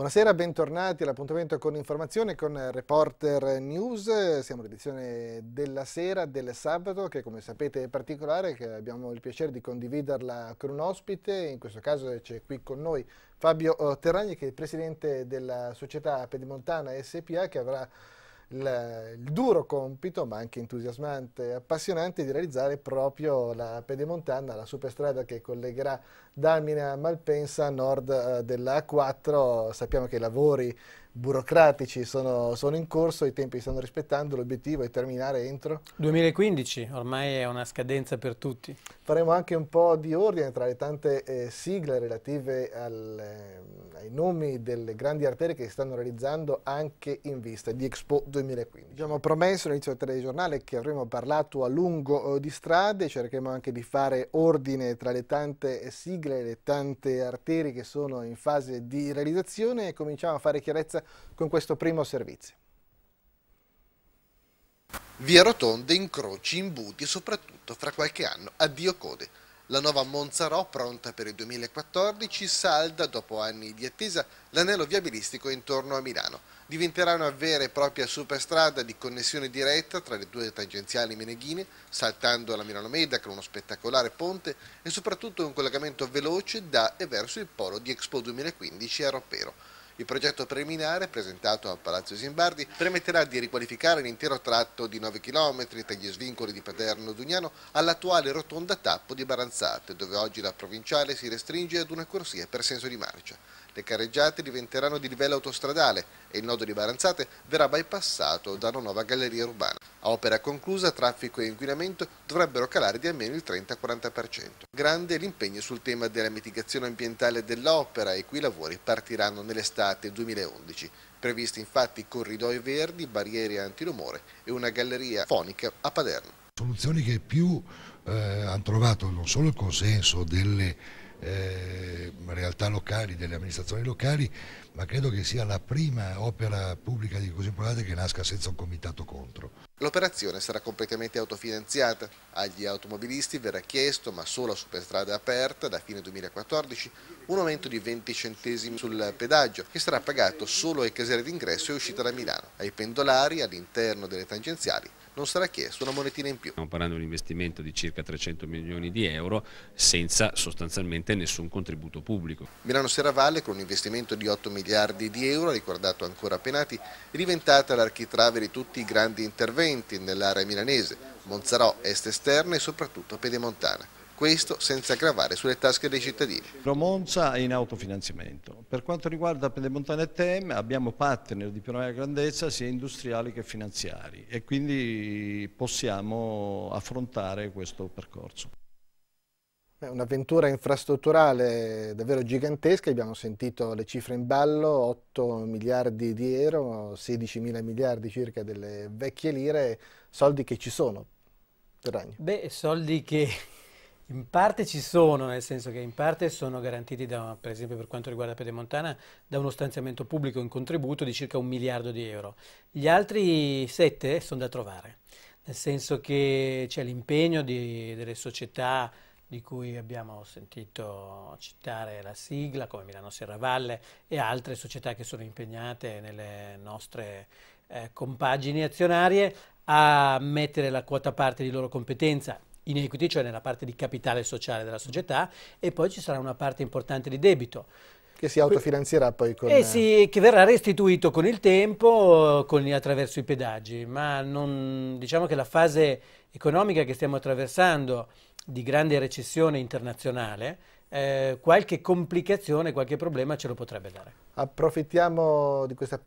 Buonasera, bentornati all'appuntamento con informazione con eh, Reporter News. Siamo all'edizione della sera del sabato che come sapete è particolare, che abbiamo il piacere di condividerla con un ospite. In questo caso c'è qui con noi Fabio eh, Terragni che è il presidente della società Pedimontana SPA che avrà il, il duro compito, ma anche entusiasmante e appassionante, di realizzare proprio la pedemontana, la superstrada che collegherà Dalmine a Malpensa a nord eh, della A4. Sappiamo che i lavori burocratici sono, sono, in corso, i tempi stanno rispettando, l'obiettivo è terminare entro... 2015, ormai è una scadenza per tutti. Faremo anche un po' di ordine tra le tante eh, sigle relative al, eh, ai nomi delle grandi arterie che si stanno realizzando anche in vista di Expo 2015. Abbiamo promesso all'inizio del telegiornale che avremo parlato a lungo eh, di strade, cercheremo anche di fare ordine tra le tante eh, sigle, le tante arterie che sono in fase di realizzazione e cominciamo a fare chiarezza con questo primo servizio. Via rotonde, incroci, imbuti, e soprattutto fra qualche anno addio code. La nuova Monzarò, pronta per il 2014, salda dopo anni di attesa l'anello viabilistico intorno a Milano. Diventerà una vera e propria superstrada di connessione diretta tra le due tangenziali meneghine, saltando la Milano Meda con uno spettacolare ponte e soprattutto un collegamento veloce da e verso il polo di Expo 2015 a Roppero. Il progetto preliminare, presentato a Palazzo Simbardi, permetterà di riqualificare l'intero tratto di 9 km tra gli svincoli di Paterno Dugnano all'attuale rotonda tappo di Baranzate, dove oggi la provinciale si restringe ad una corsia per senso di marcia. Le carreggiate diventeranno di livello autostradale e il nodo di Baranzate verrà bypassato da una nuova galleria urbana. A opera conclusa, traffico e inquinamento dovrebbero calare di almeno il 30-40%. Grande l'impegno sul tema della mitigazione ambientale dell'opera e qui i lavori partiranno nell'estate 2011. Previsti infatti corridoi verdi, barriere antirumore e una galleria fonica a Paderno. Soluzioni che più eh, hanno trovato non solo il consenso delle eh, realtà locali, delle amministrazioni locali, ma credo che sia la prima opera pubblica di così importante che nasca senza un comitato contro. L'operazione sarà completamente autofinanziata. Agli automobilisti verrà chiesto, ma solo a superstrada aperta, da fine 2014, un aumento di 20 centesimi sul pedaggio, che sarà pagato solo ai caselli d'ingresso e uscita da Milano. Ai pendolari, all'interno delle tangenziali, non sarà chiesto una monetina in più. Stiamo parlando di un investimento di circa 300 milioni di euro senza sostanzialmente nessun contributo pubblico. Milano Serravalle con un investimento di 8 miliardi di euro, ricordato ancora a Penati, è diventata l'architrave di tutti i grandi interventi presenti nell'area milanese, Monzarò, est esterna e soprattutto pedemontana. Questo senza gravare sulle tasche dei cittadini. Monza è in autofinanziamento. Per quanto riguarda Pedemontana e TEM abbiamo partner di più grandezza sia industriali che finanziari e quindi possiamo affrontare questo percorso. Un'avventura infrastrutturale davvero gigantesca, abbiamo sentito le cifre in ballo, 8 miliardi di euro, 16 mila miliardi circa delle vecchie lire, soldi che ci sono, Terragno. Beh, soldi che in parte ci sono, nel senso che in parte sono garantiti, da, per esempio per quanto riguarda Pedemontana, da uno stanziamento pubblico in contributo di circa un miliardo di euro. Gli altri 7 sono da trovare, nel senso che c'è l'impegno delle società di cui abbiamo sentito citare la sigla, come Milano Serravalle e altre società che sono impegnate nelle nostre eh, compagini azionarie a mettere la quota parte di loro competenza in equity, cioè nella parte di capitale sociale della società, e poi ci sarà una parte importante di debito. Che si autofinanzierà poi con... Eh sì, che verrà restituito con il tempo con, attraverso i pedaggi, ma non, diciamo che la fase economica che stiamo attraversando di grande recessione internazionale, eh, qualche complicazione, qualche problema ce lo potrebbe dare. Approfittiamo di questa